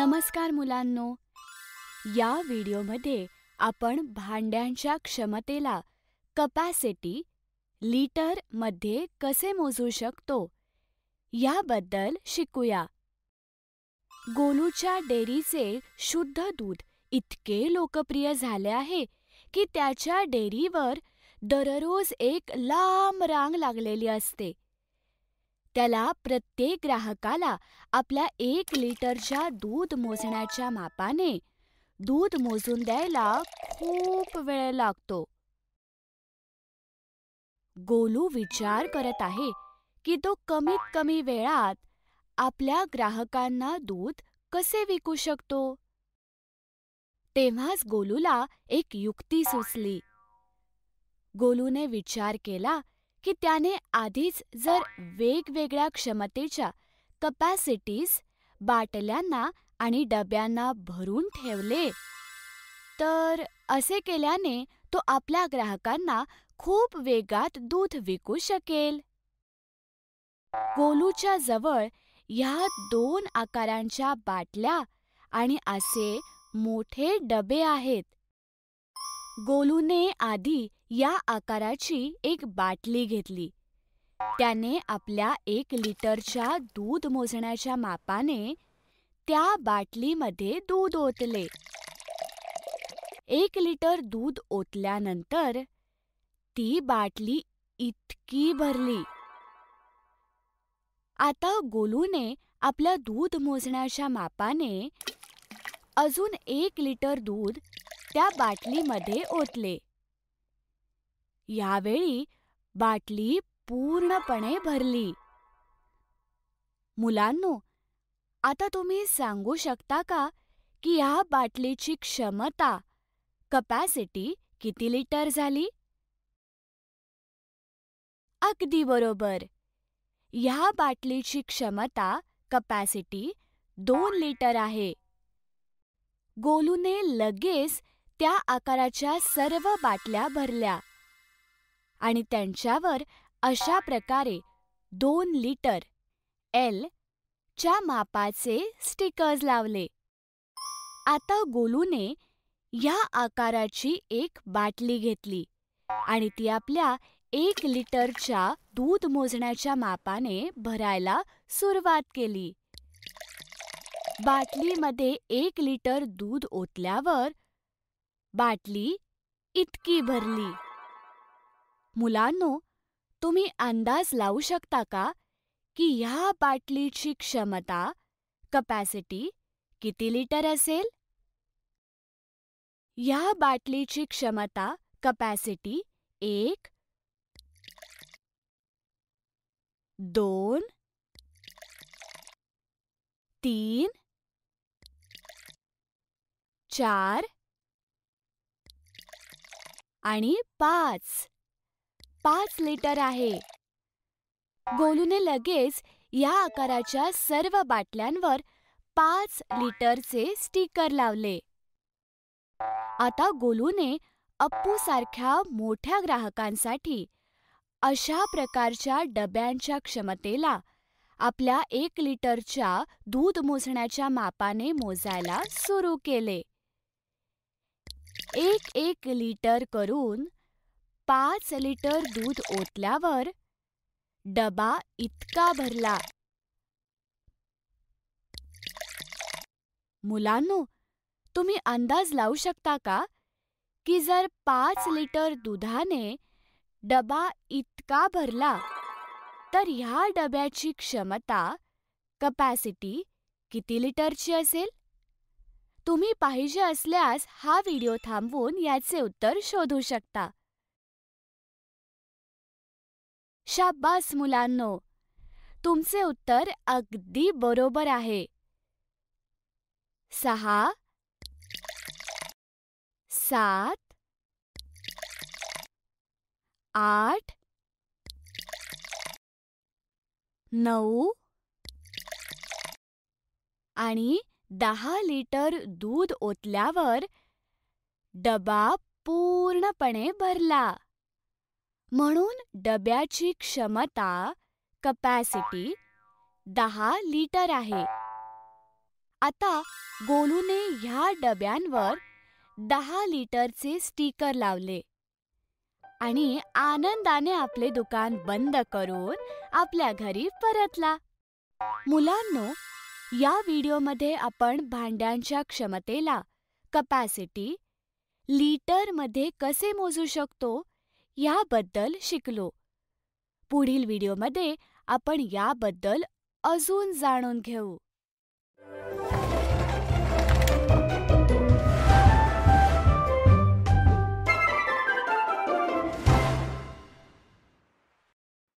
नमस्कार मुलांनो या व्हिडिओमध्ये आपण भांड्यांच्या क्षमतेला कपॅसिटी लिटरमध्ये कसे मोजू शकतो याबद्दल शिकूया गोलूच्या डेअरीचे शुद्ध दूध इतके लोकप्रिय झाले आहे की त्याच्या डेअरीवर दररोज एक लांब रांग लागलेली असते त्याला प्रत्येक ग्राहकाला आपल्या एक लिटरच्या दूध मोजण्याच्या मापाने दूध मोजून द्यायला खूप वेळ लागतो गोलू विचार करत आहे की तो कमीत कमी वेळात आपल्या ग्राहकांना दूध कसे विकू शकतो तेव्हाच गोलूला एक युक्ती सुचली गोलूने विचार केला की त्याने आधीच जर वेगवेगळ्या क्षमतेच्या कपॅसिटीज बाटल्यांना आणि डब्यांना भरून ठेवले तर असे केल्याने तो आपल्या ग्राहकांना खूप वेगात दूध विकू शकेल गोलूच्या जवळ ह्या दोन आकारांच्या बाटल्या आणि असे मोठे डबे आहेत गोलूने आधी या आकाराची एक बाटली घेतली त्याने आपल्या एक लिटरच्या दूध मोजण्याच्या मापाने त्या बाटलीमध्ये दूध ओतले एक लिटर दूध ओतल्यानंतर ती बाटली इतकी भरली आता गोलूने आपल्या दूध मोजण्याच्या मापाने अजून एक लिटर दूध त्या बाटलीमध्ये ओतले यावेळी बाटली पूर्णपणे भरली मुलांनो आता तुम्ही सांगू शकता का की या बाटलीची क्षमता कपॅसिटी किती लिटर झाली अगदी बरोबर ह्या बाटलीची क्षमता कपॅसिटी दोन लिटर आहे गोलूने लगेच त्या आकाराच्या सर्व बाटल्या भरल्या आणि त्यांच्यावर अशा प्रकारे दोन लिटर एल च्या मापाचे स्टिकर्स लावले आता गोलूने या आकाराची एक बाटली घेतली आणि ती आपल्या एक लिटरच्या दूध मोजण्याच्या मापाने भरायला सुरुवात केली बाटलीमध्ये एक लिटर दूध ओतल्यावर बाटली इतकी भरली. मुलांनो, तुम्ही अंदाज लावू शकता का की ह्या बाटलीची क्षमता, कपॅसिटी किती लिटर असेल? ह्या बाटलीची क्षमता, कपॅसिटी एक, दोन, तीन, चार आणि पाच पाच लिटर आहे गोलूने लगेच या आकाराच्या सर्व बाटल्यांवर पाच लिटरचे स्टीकर लावले आता गोलूने अप्पू सारख्या मोठ्या ग्राहकांसाठी अशा प्रकारच्या डब्यांच्या क्षमतेला आपल्या एक लिटरच्या दूध मोजण्याच्या मापाने मोजायला सुरू केले एक एक लिटर करून पाच लिटर दूध ओतल्यावर डबा इतका भरला मुलांनो तुम्ही अंदाज लावू शकता का की जर पाच लिटर दुधाने डबा इतका भरला तर ह्या डब्याची क्षमता कपॅसिटी किती लिटरची असेल तुम्ही पाहिजे असल्यास हा व्हिडिओ थांबवून याचे उत्तर शोधू शकता शाबास मुलांनो तुमचे उत्तर अगदी बरोबर आहे सहा सात आठ नऊ आणि दहा लिटर दूध ओतल्यावर डबा पूर्णपणे भरला म्हणून डब्याची क्षमता कपॅसिटी दहा लिटर आहे आता गोलूने ह्या डब्यांवर दहा लिटरचे स्टीकर लावले आणि आनंदाने आपले दुकान बंद करून आपल्या घरी परतला मुलांनो या व्हिडिओमध्ये आपण भांड्यांच्या क्षमतेला कपॅसिटी लिटरमध्ये कसे मोजू शकतो याबद्दल शिकलो पुढील व्हिडिओमध्ये आपण याबद्दल अजून जाणून घेऊ